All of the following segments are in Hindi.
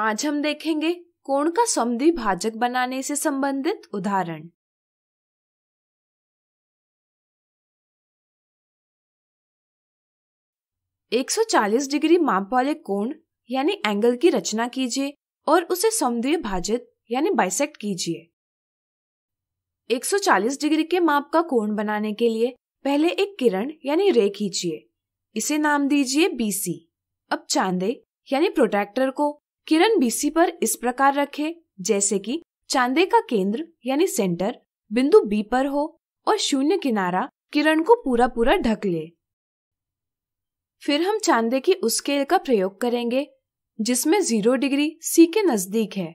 आज हम देखेंगे कोण का समद्विभाजक बनाने से संबंधित उदाहरण एक चालीस डिग्री माप वाले कोण यानी एंगल की रचना कीजिए और उसे समद्विभाजित यानी बाइसेक्ट कीजिए 140 डिग्री के माप का कोण बनाने के लिए पहले एक किरण यानी रे खींचिए इसे नाम दीजिए बीसी अब चांदे यानी प्रोटेक्टर को किरण बीसी पर इस प्रकार रखें जैसे कि चांदे का केंद्र यानी सेंटर बिंदु बी पर हो और शून्य किनारा किरण को पूरा पूरा ढक ले फिर हम चांदे की उस स्केल का प्रयोग करेंगे जिसमें जीरो डिग्री सी के नजदीक है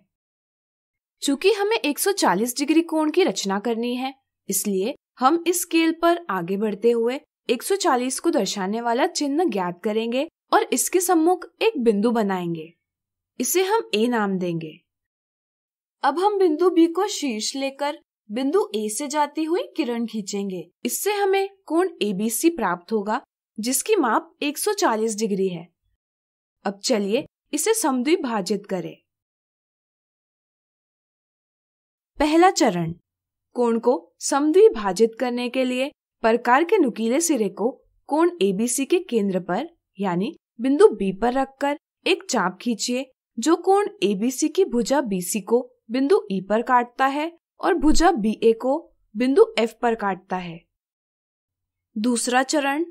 चूंकि हमें 140 डिग्री कोण की रचना करनी है इसलिए हम इस स्केल पर आगे बढ़ते हुए 140 को दर्शाने वाला चिन्ह ज्ञात करेंगे और इसके सम्मुख एक बिंदु बनाएंगे इसे हम ए नाम देंगे अब हम बिंदु बी को शीर्ष लेकर बिंदु ए से जाती हुई किरण खींचेंगे इससे हमें कोण एबीसी प्राप्त होगा जिसकी माप 140 डिग्री है अब चलिए इसे समद्विभाजित करें पहला चरण कोण को समद्विभाजित करने के लिए प्रकार के नुकीले सिरे को कोण एबीसी के केंद्र पर यानी बिंदु बी पर रखकर एक चाप खींचिए जो कोण एबीसी की भुजा बीसी को बिंदु ई e पर काटता है और भुजा बीए को बिंदु एफ पर काटता है दूसरा चरण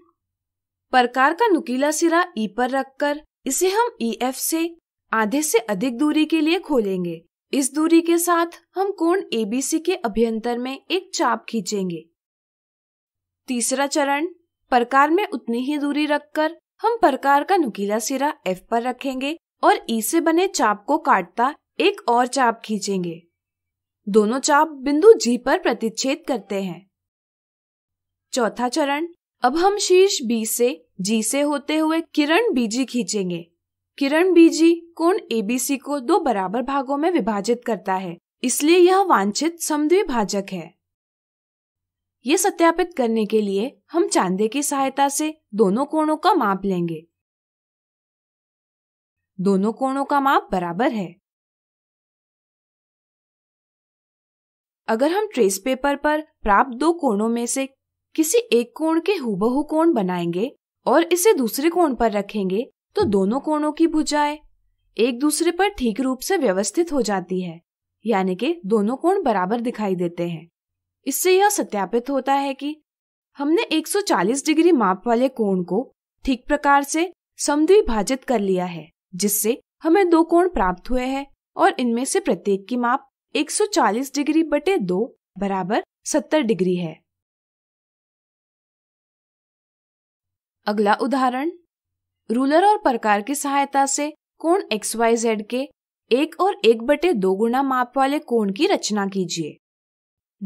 प्रकार का नुकीला सिरा ई e पर रखकर इसे हम ई e एफ से आधे से अधिक दूरी के लिए खोलेंगे इस दूरी के साथ हम कोण एबीसी के अभ्यंतर में एक चाप खींचेंगे तीसरा चरण प्रकार में उतनी ही दूरी रखकर हम प्रकार का नुकीला सिरा एफ पर रखेंगे और ई से बने चाप को काटता एक और चाप खींचेंगे दोनों चाप बिंदु जी पर प्रतिच्छेद करते हैं चौथा चरण अब हम शीर्ष बी से जी से होते हुए किरण बीजी खींचेंगे किरण बीजी कोण एबीसी को दो बराबर भागों में विभाजित करता है इसलिए यह वांछित समद्विभाजक है ये सत्यापित करने के लिए हम चांदे की सहायता से दोनों कोणों का माप लेंगे दोनों कोणों का माप बराबर है अगर हम ट्रेस पेपर पर प्राप्त दो कोणों में से किसी एक कोण के हुबहू कोण बनाएंगे और इसे दूसरे कोण पर रखेंगे तो दोनों कोणों की भुजाएं एक दूसरे पर ठीक रूप से व्यवस्थित हो जाती है यानी कि दोनों कोण बराबर दिखाई देते हैं इससे यह सत्यापित होता है कि हमने 140 डिग्री माप वाले कोण को ठीक प्रकार से समद्विभाजित कर लिया है जिससे हमें दो कोण प्राप्त हुए हैं और इनमें से प्रत्येक की माप 140 डिग्री बटे दो बराबर 70 डिग्री है अगला उदाहरण रूलर और प्रकार की सहायता से कोण एक्स वाई जेड के एक और एक बटे दो गुना माप वाले कोण की रचना कीजिए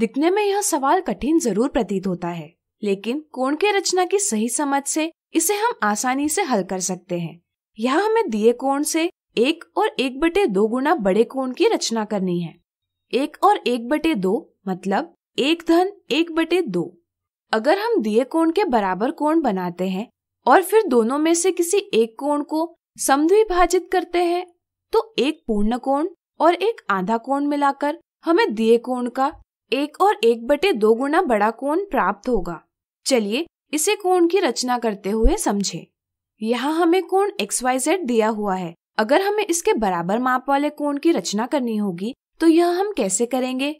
दिखने में यह सवाल कठिन जरूर प्रतीत होता है लेकिन कोण के रचना की सही समझ से इसे हम आसानी से हल कर सकते हैं यहाँ हमें दिए कोण से एक और एक बटे दो गुना बड़े कोण की रचना करनी है एक और एक बटे दो मतलब एक धन एक बटे दो अगर हम दिए कोण के बराबर कोण बनाते हैं और फिर दोनों में से किसी एक कोण को समद्विभाजित करते हैं तो एक पूर्ण कोण और एक आधा कोण मिलाकर हमें दिए कोण का एक और एक बटे दो गुना बड़ा कोण प्राप्त होगा चलिए इसे कोण की रचना करते हुए समझें। यहाँ हमें कोण एक्स वाई जेड दिया हुआ है अगर हमें इसके बराबर माप वाले कोण की रचना करनी होगी तो यह हम कैसे करेंगे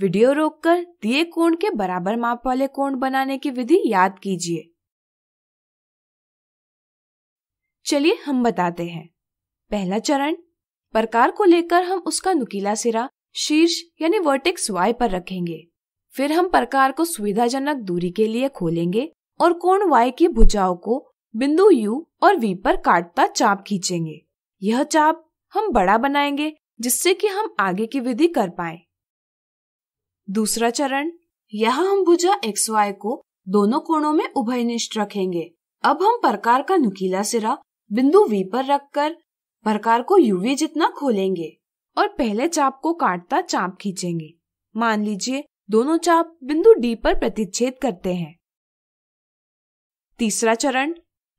वीडियो रोककर दिए कोण के बराबर माप वाले कोण बनाने की विधि याद कीजिए चलिए हम बताते हैं पहला चरण प्रकार को लेकर हम उसका नुकीला सिरा शीर्ष यानी वर्टेक्स वाई पर रखेंगे फिर हम प्रकार को सुविधाजनक दूरी के लिए खोलेंगे और कोण वाई की भुजाओं को बिंदु यू और वी पर काटता चाप खींचेंगे यह चाप हम बड़ा बनाएंगे जिससे कि हम आगे की विधि कर पाए दूसरा चरण यह हम भुजा एक्स वाई को दोनों कोणों में उभयनिष्ठ रखेंगे अब हम प्रकार का नुकीला सिरा बिंदु वी पर रखकर प्रकार को यूवी जितना खोलेंगे और पहले चाप को काटता चाप खींचेंगे मान लीजिए दोनों चाप बिंदु डी पर प्रतिच्छेद करते हैं तीसरा चरण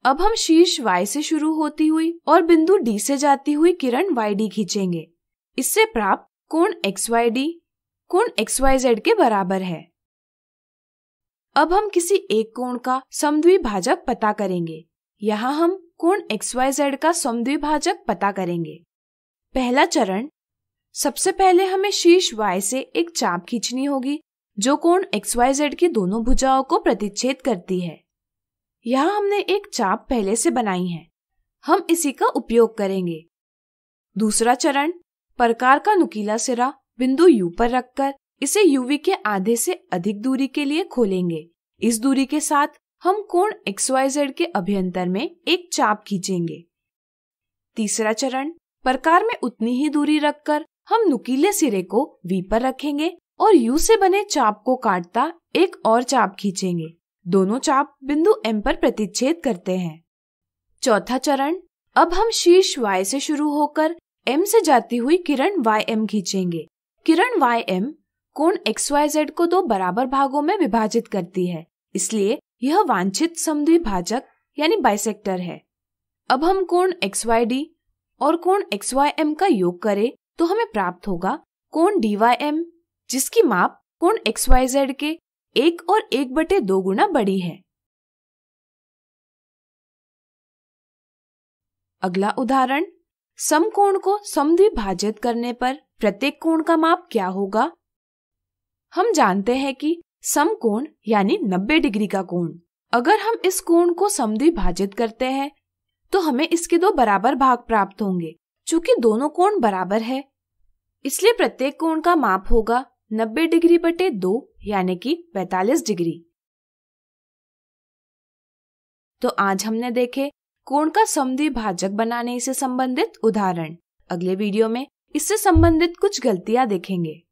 अब हम शीर्ष वाई से शुरू होती हुई और बिंदु डी से जाती हुई किरण वाई डी खींचेंगे इससे प्राप्त कोण XYD डी कोण XYZ जेड के बराबर है अब हम किसी एक कोण का समद्विभाजक पता करेंगे यहाँ हम कोण एक्स वाई जेड का समद्विभाजक पता करेंगे पहला चरण सबसे पहले हमें शीर्ष y से एक चाप खींचनी होगी जो कोण एक्स वाई जेड की दोनों भुजाओं को प्रतिच्छेद करती है यहाँ हमने एक चाप पहले से बनाई है हम इसी का उपयोग करेंगे दूसरा चरण प्रकार का नुकीला सिरा बिंदु यू पर रखकर इसे यूवी के आधे से अधिक दूरी के लिए खोलेंगे इस दूरी के साथ हम कोण जेड के अभ्यंतर में एक चाप खींचेंगे तीसरा चरण प्रकार में उतनी ही दूरी रखकर हम नुकीले सिरे को वी पर रखेंगे और यू से बने चाप को काटता एक और चाप खींचेंगे दोनों चाप बिंदु एम पर प्रतिच्छेद करते हैं चौथा चरण अब हम शीर्ष y से शुरू होकर m से जाती हुई किरण ym खींचेंगे किरण ym कोण जेड को दो बराबर भागों में विभाजित करती है इसलिए यह वांछित समद्विभाजक यानी बाइसेक्टर है अब हम कोण डी और कोण एम का योग करें तो हमें प्राप्त होगा कोण एम जिसकी माप कोण जेड के एक और एक बटे दो गुना बड़ी है अगला उदाहरण समकोण को समद्विभाजित करने पर प्रत्येक कोण का माप क्या होगा हम जानते हैं कि समकोण यानी 90 डिग्री का कोण अगर हम इस कोण को समद्विभाजित करते हैं तो हमें इसके दो बराबर भाग प्राप्त होंगे चूंकि दोनों कोण बराबर है इसलिए प्रत्येक कोण का माप होगा 90 डिग्री बटे दो यानी कि 45 डिग्री तो आज हमने देखे कोण का समधि भाजक बनाने से संबंधित उदाहरण अगले वीडियो में इससे संबंधित कुछ गलतियां देखेंगे